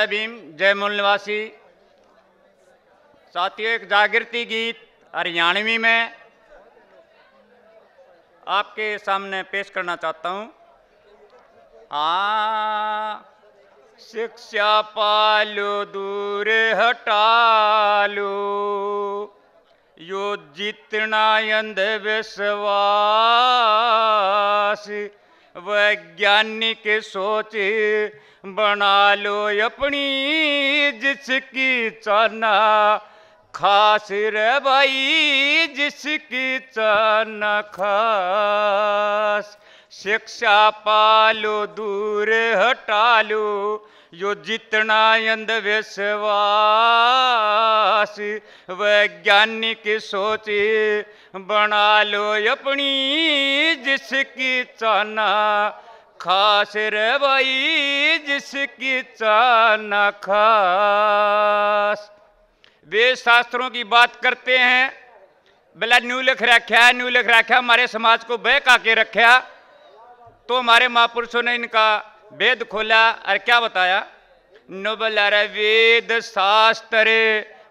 जय भीम जय मूल निवासी साथियों एक जागृति गीत हरियाणवी में आपके सामने पेश करना चाहता हूँ आ शिक्षा पालो दूर हटालो यो जितना अंधविश्वास वैज्ञानिक सोच बना लो अपनी जिसकी चना खास रे भाई जिसकी चना खास शिक्षा पालो दूर हटालो यो जितना अंधविश्वास वैज्ञानिक सोच बना लो अपनी जिसकी चाना खास रे भाई जिसकी चाना खास वेद शास्त्रों की बात करते हैं भला न्यू लिख रखा है न्यू लिख रखा हमारे समाज को बह का के रखा तो हमारे महापुरुषों ने इनका वेद खोला और क्या बताया नोबल वेद शास्त्र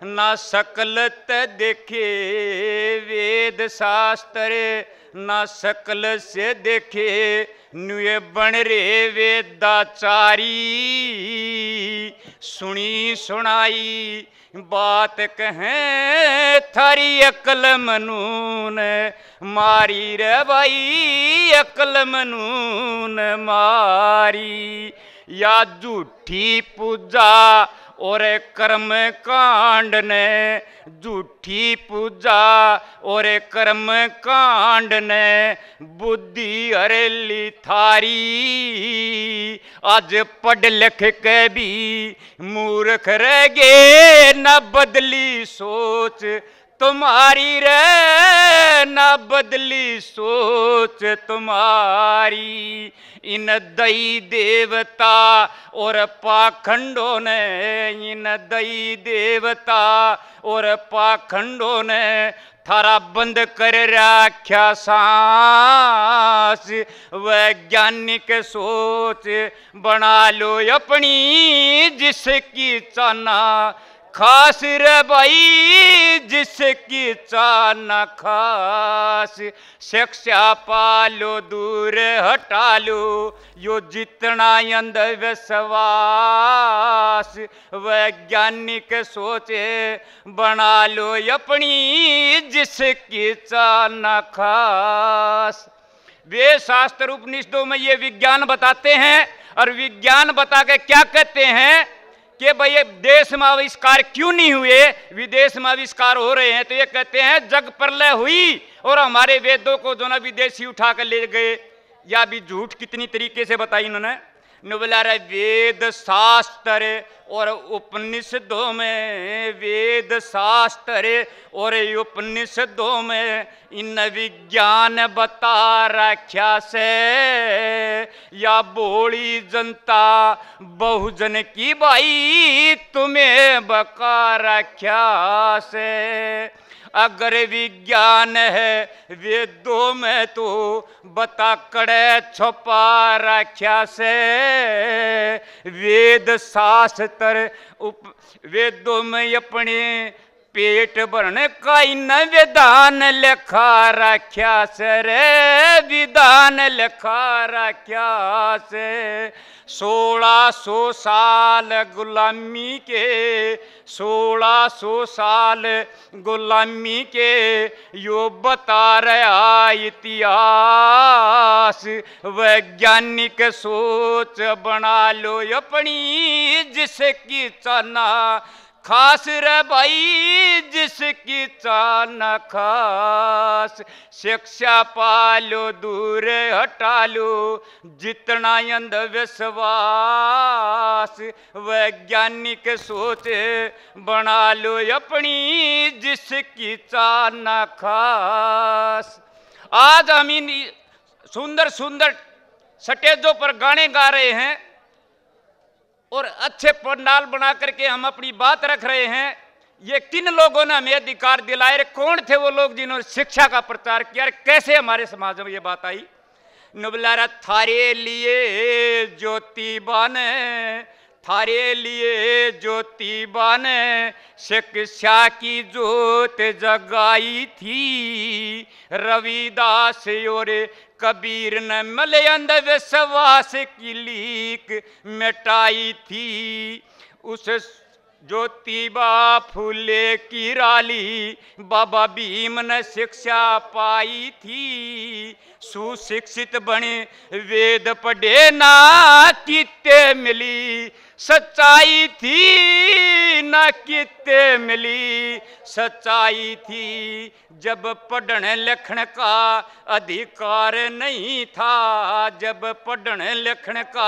ना ਸਕਲਤ देखे वेद शास्त्र ना ਸਕਲ से देखे नुए बन रे वेदाचारी सुनी सुनाई बात कहें थारी अकल मनून मारी रे भाई अकल मनून मारी या झूठी पूजा और कर्म कांड ने झूठी पूजा और कर्म कांड ने बुद्धि हरेली थारी आज पढ़ लिख के भी मूर्ख रह गए न बदली सोच तुम्हारी रे ना बदली सोच तुम्हारी इन दई देवता और पाखंडों ने इन दई देवता और पाखंडों ने थारा बंद कर रख्या सांस वैज्ञानिक सोच बना लो अपनी जिसकी चाना खास रे भाई जिसकी चान खास शिक्षा पालो दूर हटा लो यो जितना अंधविश्वास वैज्ञानिक सोचे बना लो अपनी जिसकी चान खास वे शास्त्र उपनिषदों में ये विज्ञान बताते हैं और विज्ञान बता के क्या कहते हैं कि भाई देश में आविष्कार क्यों नहीं हुए विदेश में आविष्कार हो रहे हैं तो ये कहते हैं जग प्रलय हुई और हमारे वेदों को जो ना विदेशी उठा कर ले गए या भी झूठ कितनी तरीके से बताई इन्होंने नुबलारे वेद शास्त्र और उपनिषदों में वेद शास्त्र और उपनिषदों में इन विज्ञान बता रख्या से या बोली जनता बहुजन की भाई तुम्हें बका रख्या से अगर विज्ञान है वेदों में तो बता कड़े छुपा रख्या से वेद शास्त्र उप वेदों में अपने पेट भरने का न विधान लिखा रख्या से रे विधान लिखा रख्या से सोलह सौ साल गुलामी के सोलह सौ साल गुलामी के यो बता रहा इतिहास वैज्ञानिक सोच बना लो अपनी जिसकी चना खास रे भाई जिसकी चान खास शिक्षा पालो दूर हटा लो जितना अंधविश्वास वैज्ञानिक सोच बना लो अपनी जिसकी चान खास आज हम इन सुंदर सुंदर स्टेजों पर गाने गा रहे हैं और अच्छे पंडाल बना करके हम अपनी बात रख रहे हैं ये किन लोगों ने हमें अधिकार दिलाए रे कौन थे वो लोग जिन्होंने शिक्षा का प्रचार किया और कैसे हमारे समाज में ये बात आई नुबलारा थारे लिए ज्योति बने थारे लिए ज्योति बने शिक्षा की जोत जगाई थी रविदास और कबीर ने मले अंधविश्वास की लीक मिटाई थी उस ज्योतिबा फूले की राली बाबा भीम ने शिक्षा पाई थी सुशिक्षित बने वेद पढ़े ना किते मिली सच्चाई थी न किते मिली सच्चाई थी जब पढ़ने लिखने का अधिकार नहीं था जब पढ़ने लिखने का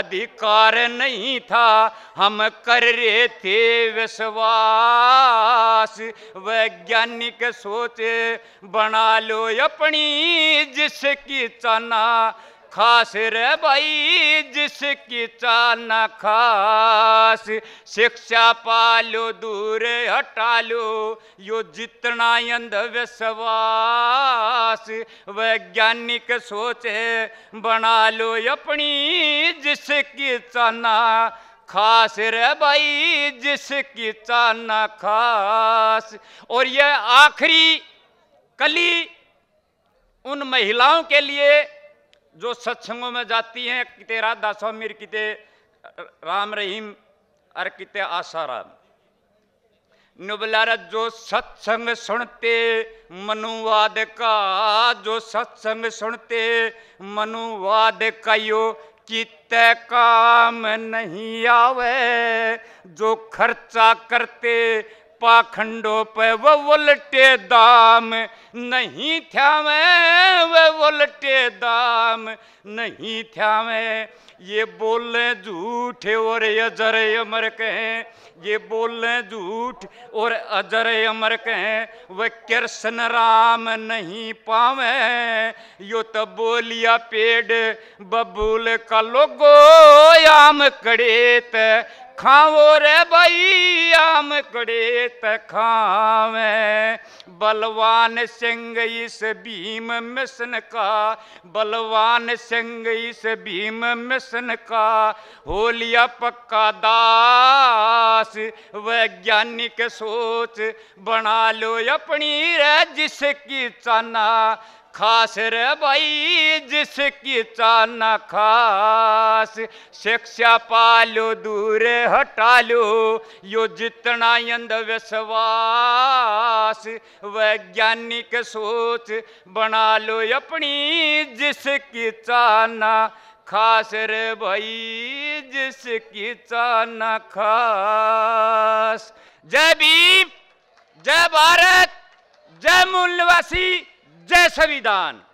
अधिकार नहीं था हम कर रहे थे विश्वास वैज्ञानिक सोच बना लो अपनी जिसकी चना खास रे भाई जिसकी चाना खास शिक्षा पालो दूर हटा लो यो जितना अंधविश्वास वैज्ञानिक सोच बना लो अपनी जिसकी चाना खास रे भाई जिसकी चाना खास और यह आखिरी कली उन महिलाओं के लिए जो सत्संगों में जाती हैं किते राधा मीर किते राम रहीम और किते आसाराम नुबलारत जो सत्संग सुनते मनुवाद का जो सत्संग सुनते मनुवाद का यो कित काम नहीं आवे जो खर्चा करते पाखंडों पे वो उलटे दाम नहीं थ्या मैं वे उलटे दाम नहीं थ्या मैं ये बोले झूठ और अजर अमर कहें ये बोले झूठ और अजर अमर कहें वह कृष्ण राम नहीं पावे यो तो बोलिया पेड़ बबूल का लोगो आम कड़े खावो रे भाई आम कड़े तखावे बलवान सिंह इस भीम मिशन का बलवान सिंह इस भीम मिशन का होलिया पक्का दास वैज्ञानिक सोच बना लो अपनी रे जिसकी चाना खास रे भाई जिसकी चाना खास शिक्षा पालो दूर हटा लो यो जितना अंधविश्वास वैज्ञानिक सोच बना लो अपनी जिसकी चाना खास रे भाई जिसकी चाना खास जय भीम जय भारत जय मूलवासी जय संविधान